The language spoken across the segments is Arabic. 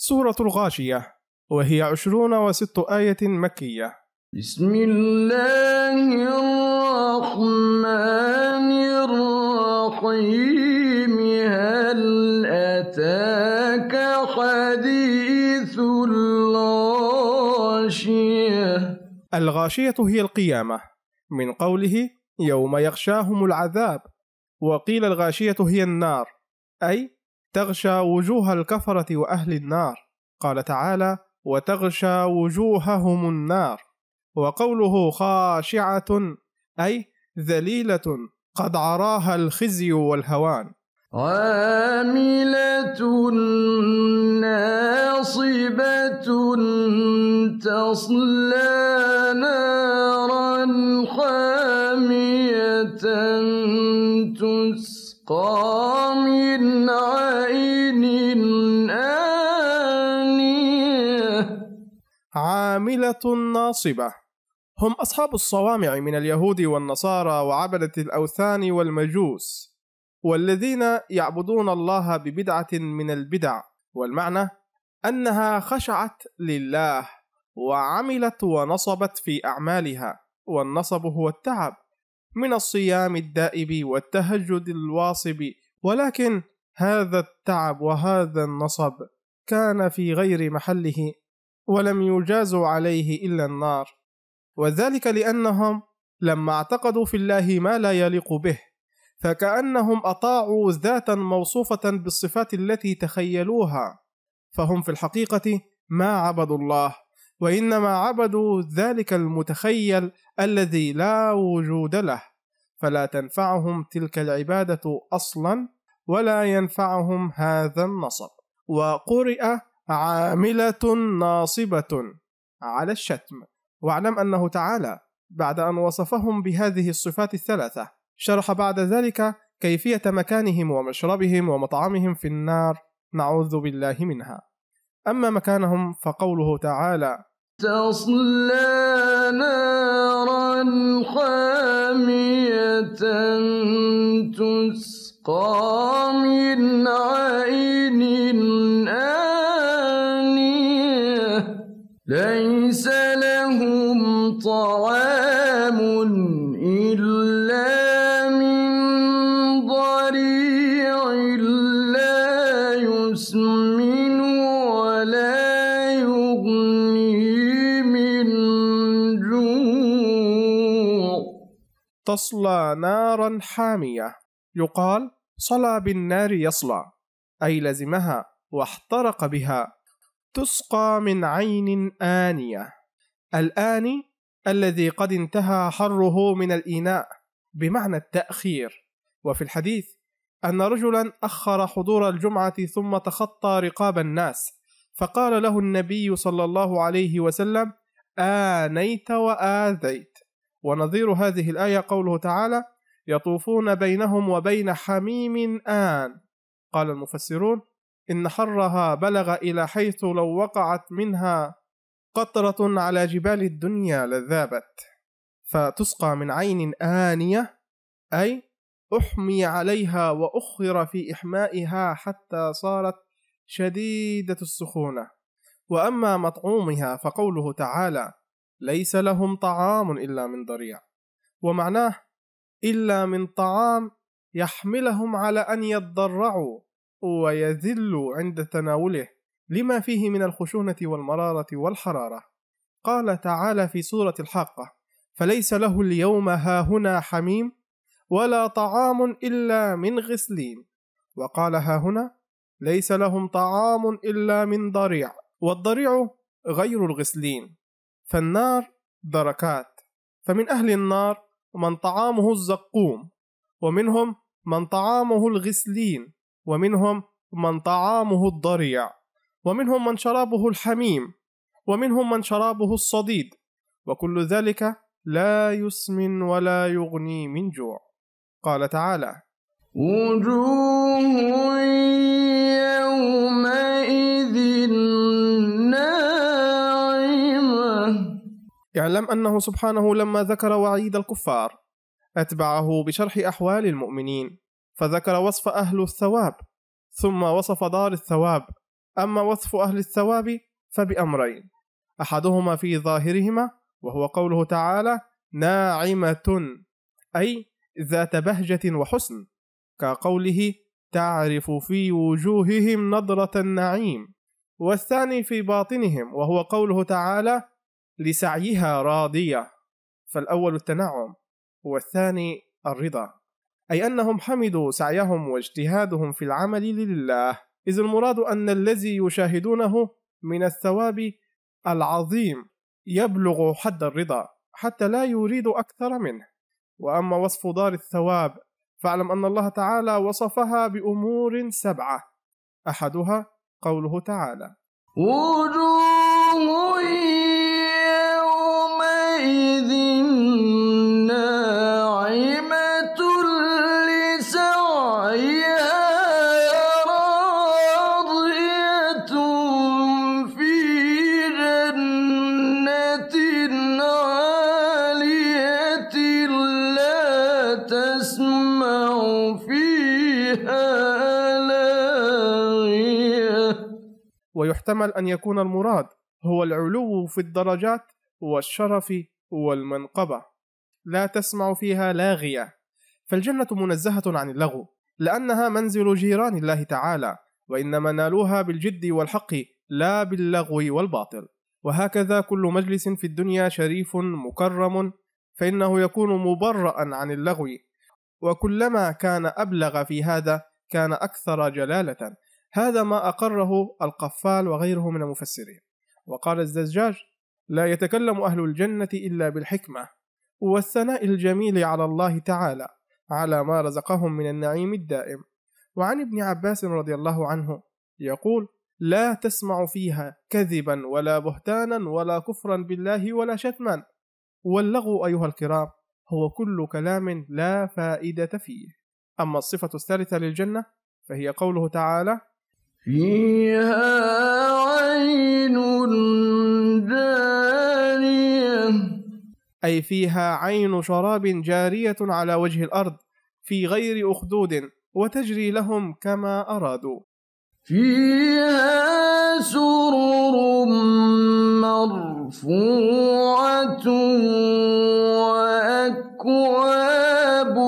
سورة الغاشية وهي عشرون وست آية مكية بسم الله الرحمن الرحيم هل أتاك حديث الغاشية الغاشية هي القيامة من قوله يوم يغشاهم العذاب وقيل الغاشية هي النار أي تغشى وجوه الكفرة وأهل النار قال تعالى وتغشى وجوههم النار وقوله خاشعة أي ذليلة قد عراها الخزي والهوان عاملة ناصبة تصلى نارا حامية تسقى من عين عاملة ناصبة هم أصحاب الصوامع من اليهود والنصارى وعبدة الأوثان والمجوس والذين يعبدون الله ببدعة من البدع والمعنى أنها خشعت لله وعملت ونصبت في أعمالها والنصب هو التعب من الصيام الدائب والتهجد الواصب ولكن هذا التعب وهذا النصب كان في غير محله ولم يجازوا عليه إلا النار وذلك لأنهم لما اعتقدوا في الله ما لا يليق به فكأنهم أطاعوا ذاتا موصوفة بالصفات التي تخيلوها فهم في الحقيقة ما عبدوا الله وإنما عبدوا ذلك المتخيل الذي لا وجود له فلا تنفعهم تلك العبادة أصلا ولا ينفعهم هذا النصب وقرئ عاملة ناصبة على الشتم واعلم أنه تعالى بعد أن وصفهم بهذه الصفات الثلاثة شرح بعد ذلك كيفية مكانهم ومشربهم ومطعمهم في النار نعوذ بالله منها أما مكانهم فقوله تعالى تصلى نارا حامية تسقى من عيني ليس لهم طعام إلا من ضريع لا يسمن ولا يغني من جوع تصلى نارا حامية يقال صلى بالنار يصلى أي لزمها واحترق بها تسقى من عين آنية الآني الذي قد انتهى حره من الإناء بمعنى التأخير وفي الحديث أن رجلا أخر حضور الجمعة ثم تخطى رقاب الناس فقال له النبي صلى الله عليه وسلم آنيت وآذيت ونظير هذه الآية قوله تعالى يطوفون بينهم وبين حميم آن قال المفسرون إن حرها بلغ إلى حيث لو وقعت منها قطرة على جبال الدنيا لذابت فتسقى من عين آنية أي أحمي عليها وأخر في إحمائها حتى صارت شديدة السخونة وأما مطعومها فقوله تعالى ليس لهم طعام إلا من ضريع ومعناه إلا من طعام يحملهم على أن يتضرعوا ويذل عند تناوله لما فيه من الخشونة والمرارة والحرارة. قال تعالى في سورة الحاقة: "فليس له اليوم هاهنا حميم ولا طعام إلا من غسلين". وقال هاهنا: "ليس لهم طعام إلا من ضريع". والضريع غير الغسلين فالنار دركات فمن أهل النار من طعامه الزقوم ومنهم من طعامه الغسلين ومنهم من طعامه الضريع ومنهم من شرابه الحميم ومنهم من شرابه الصديد وكل ذلك لا يسمن ولا يغني من جوع قال تعالى وجوه يومئذ ناعمة اعلم أنه سبحانه لما ذكر وعيد الكفار أتبعه بشرح أحوال المؤمنين فذكر وصف أهل الثواب ثم وصف دار الثواب أما وصف أهل الثواب فبأمرين أحدهما في ظاهرهما وهو قوله تعالى ناعمة أي ذات بهجة وحسن كقوله تعرف في وجوههم نضرة النعيم والثاني في باطنهم وهو قوله تعالى لسعيها راضية فالأول التنعم والثاني الرضا أي أنهم حمدوا سعيهم واجتهادهم في العمل لله إذ المراد أن الذي يشاهدونه من الثواب العظيم يبلغ حد الرضا حتى لا يريد أكثر منه وأما وصف دار الثواب فاعلم أن الله تعالى وصفها بأمور سبعة أحدها قوله تعالى وجوه ويحتمل أن يكون المراد هو العلو في الدرجات والشرف والمنقبة لا تسمع فيها لاغية فالجنة منزهة عن اللغو لأنها منزل جيران الله تعالى وإنما نالوها بالجد والحق لا باللغو والباطل وهكذا كل مجلس في الدنيا شريف مكرم فإنه يكون مبرأ عن اللغو وكلما كان أبلغ في هذا كان أكثر جلالة هذا ما أقره القفال وغيره من المفسرين وقال الزجاج لا يتكلم أهل الجنة إلا بالحكمة والثناء الجميل على الله تعالى على ما رزقهم من النعيم الدائم وعن ابن عباس رضي الله عنه يقول لا تسمع فيها كذبا ولا بهتانا ولا كفرا بالله ولا شتما واللغو أيها الكرام هو كل كلام لا فائدة فيه أما الصفة الثالثة للجنة فهي قوله تعالى فيها عين جارية أي فيها عين شراب جارية على وجه الأرض في غير أخدود وتجري لهم كما أرادوا فيها سرر مرفوعة وأكواب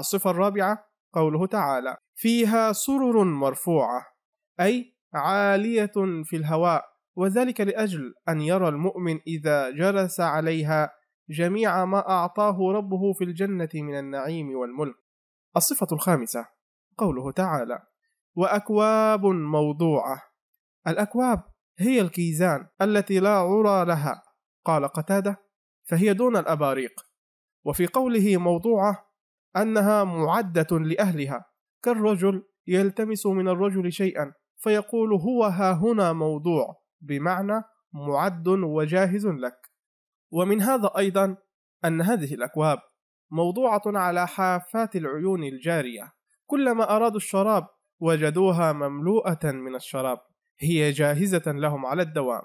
الصفة الرابعة قوله تعالى فيها سرر مرفوعة أي عالية في الهواء وذلك لأجل أن يرى المؤمن إذا جلس عليها جميع ما أعطاه ربه في الجنة من النعيم والملك الصفة الخامسة قوله تعالى وأكواب موضوعة الأكواب هي الكيزان التي لا عرى لها قال قتادة فهي دون الأباريق وفي قوله موضوعة أنها معدة لأهلها كالرجل يلتمس من الرجل شيئا فيقول هو ها هنا موضوع بمعنى معد وجاهز لك ومن هذا أيضا أن هذه الأكواب موضوعة على حافات العيون الجارية كلما أرادوا الشراب وجدوها مملوءة من الشراب هي جاهزة لهم على الدوام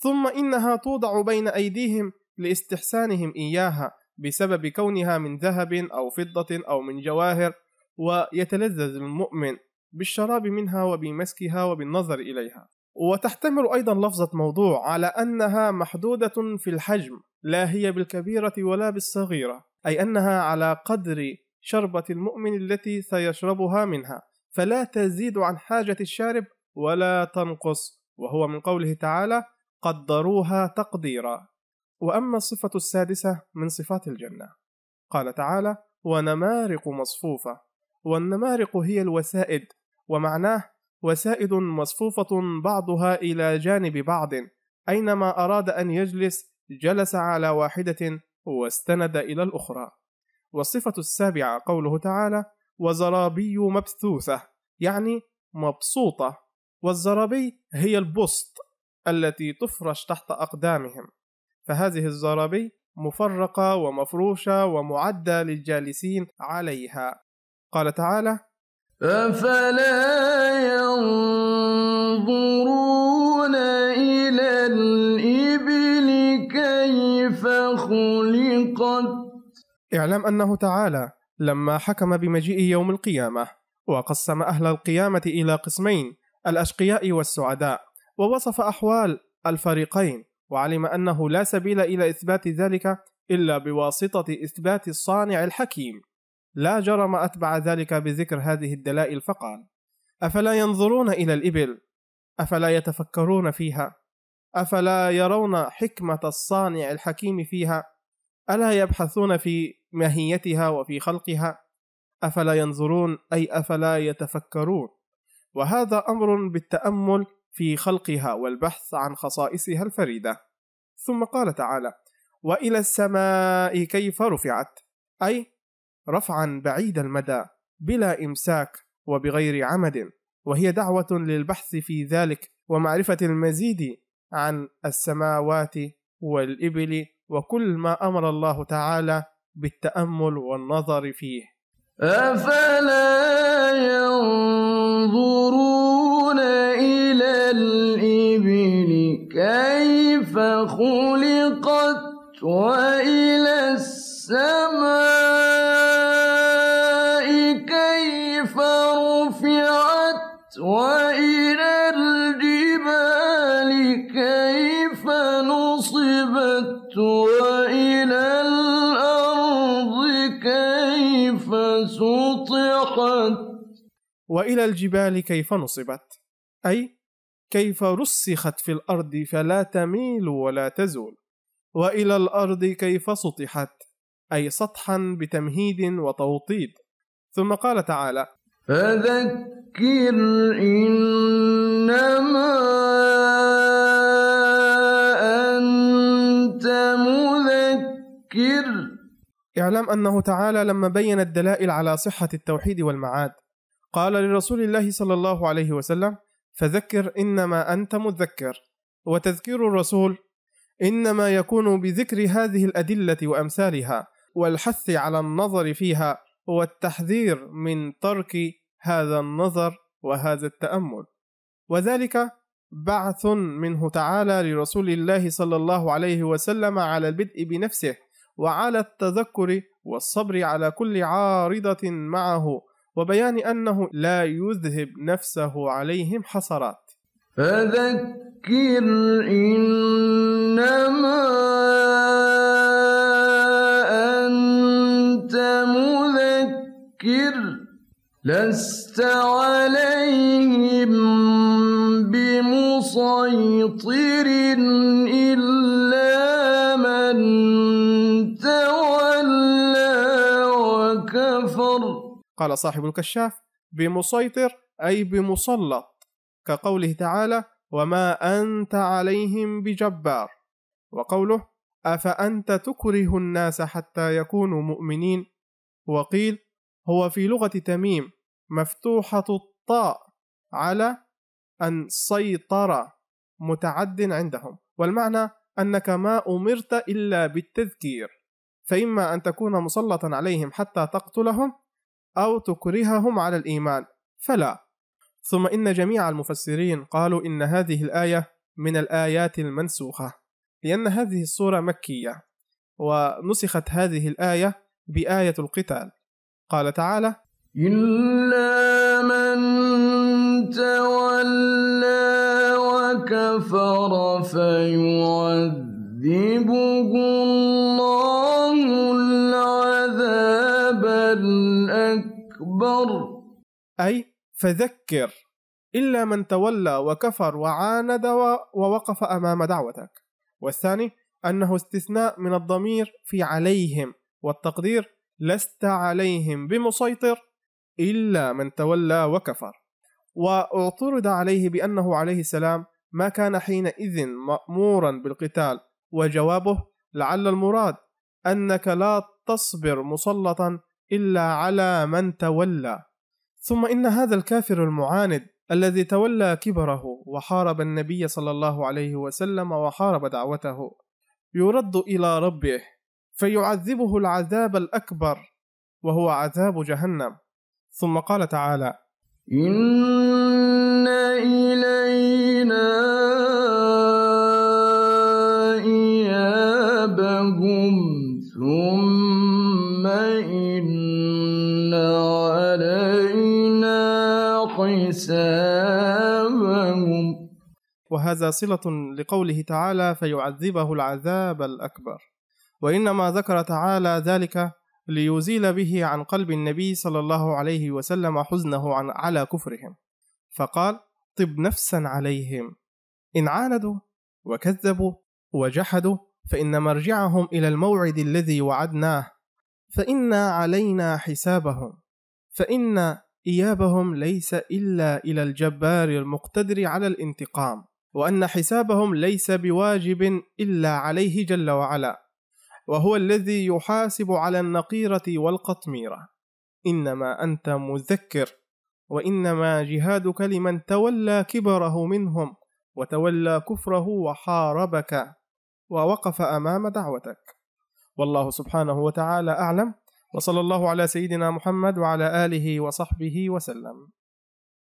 ثم إنها توضع بين أيديهم لاستحسانهم إياها بسبب كونها من ذهب أو فضة أو من جواهر ويتلذذ المؤمن بالشراب منها وبمسكها وبالنظر إليها وتحتمل أيضا لفظة موضوع على أنها محدودة في الحجم لا هي بالكبيرة ولا بالصغيرة أي أنها على قدر شربة المؤمن التي سيشربها منها فلا تزيد عن حاجة الشارب ولا تنقص وهو من قوله تعالى قدروها تقديرا واما الصفه السادسه من صفات الجنه قال تعالى ونمارق مصفوفه والنمارق هي الوسائد ومعناه وسائد مصفوفه بعضها الى جانب بعض اينما اراد ان يجلس جلس على واحده واستند الى الاخرى والصفه السابعه قوله تعالى وزرابي مبثوثه يعني مبسوطه والزرابي هي البسط التي تفرش تحت اقدامهم فهذه الزرابي مفرقة ومفروشة ومعدة للجالسين عليها قال تعالى أفلا ينظرون إلى الإبل كيف خلقت اعلم أنه تعالى لما حكم بمجيء يوم القيامة وقسم أهل القيامة إلى قسمين الأشقياء والسعداء ووصف أحوال الفريقين وعلم أنه لا سبيل إلى إثبات ذلك إلا بواسطة إثبات الصانع الحكيم لا جرم أتبع ذلك بذكر هذه الدلائل فقال أفلا ينظرون إلى الإبل أفلا يتفكرون فيها أفلا يرون حكمة الصانع الحكيم فيها ألا يبحثون في ماهيتها وفي خلقها أفلا ينظرون أي أفلا يتفكرون وهذا أمر بالتأمل في خلقها والبحث عن خصائصها الفريدة ثم قال تعالى وإلى السماء كيف رفعت أي رفعا بعيد المدى بلا إمساك وبغير عمد وهي دعوة للبحث في ذلك ومعرفة المزيد عن السماوات والإبل وكل ما أمر الله تعالى بالتأمل والنظر فيه أفلا ينظر خلقت وإلى السماء كيف رفعت وإلى الجبال كيف نصبت وإلى الأرض كيف سطحت وإلى الجبال كيف نصبت أي كيف رسخت في الارض فلا تميل ولا تزول والى الارض كيف سطحت اي سطحا بتمهيد وتوطيد ثم قال تعالى فذكر انما انت مذكر اعلم انه تعالى لما بين الدلائل على صحه التوحيد والمعاد قال لرسول الله صلى الله عليه وسلم فذكر انما انت مذكر وتذكير الرسول انما يكون بذكر هذه الادله وامثالها والحث على النظر فيها والتحذير من ترك هذا النظر وهذا التامل وذلك بعث منه تعالى لرسول الله صلى الله عليه وسلم على البدء بنفسه وعلى التذكر والصبر على كل عارضه معه وبيان أنه لا يذهب نفسه عليهم حسرات فذكر إنما أنت مذكر لست عليهم بمسيطر قال صاحب الكشاف بمسيطر أي بمسلط كقوله تعالى وما أنت عليهم بجبار وقوله أفأنت تكره الناس حتى يكونوا مؤمنين وقيل هو في لغة تميم مفتوحة الطاء على أن سيطر متعد عندهم والمعنى أنك ما أمرت إلا بالتذكير فإما أن تكون مسلطا عليهم حتى تقتلهم أو تكرههم على الإيمان فلا ثم إن جميع المفسرين قالوا إن هذه الآية من الآيات المنسوخة لأن هذه الصورة مكية ونسخت هذه الآية بآية القتال قال تعالى إلا من تولى وكفر فيعذبه أكبر أي فذكر إلا من تولى وكفر وعاند ووقف أمام دعوتك والثاني أنه استثناء من الضمير في عليهم والتقدير لست عليهم بمسيطر إلا من تولى وكفر واعترض عليه بأنه عليه السلام ما كان حينئذ مأمورا بالقتال وجوابه لعل المراد أنك لا تصبر مسلطا إلا على من تولى ثم إن هذا الكافر المعاند الذي تولى كبره وحارب النبي صلى الله عليه وسلم وحارب دعوته يرد إلى ربه فيعذبه العذاب الأكبر وهو عذاب جهنم ثم قال تعالى حسابهم وهذا صلة لقوله تعالى فيعذبه العذاب الأكبر وإنما ذكر تعالى ذلك ليزيل به عن قلب النبي صلى الله عليه وسلم حزنه عن على كفرهم فقال طب نفسا عليهم إن عاندوا وكذبوا وجحدوا فإن مرجعهم إلى الموعد الذي وعدناه فإن علينا حسابهم فإن إيابهم ليس إلا إلى الجبار المقتدر على الانتقام، وأن حسابهم ليس بواجب إلا عليه جل وعلا، وهو الذي يحاسب على النقيرة والقطميرة. إنما أنت مذكر، وإنما جهادك لمن تولى كبره منهم، وتولى كفره وحاربك، ووقف أمام دعوتك. والله سبحانه وتعالى أعلم وصلى الله على سيدنا محمد وعلى اله وصحبه وسلم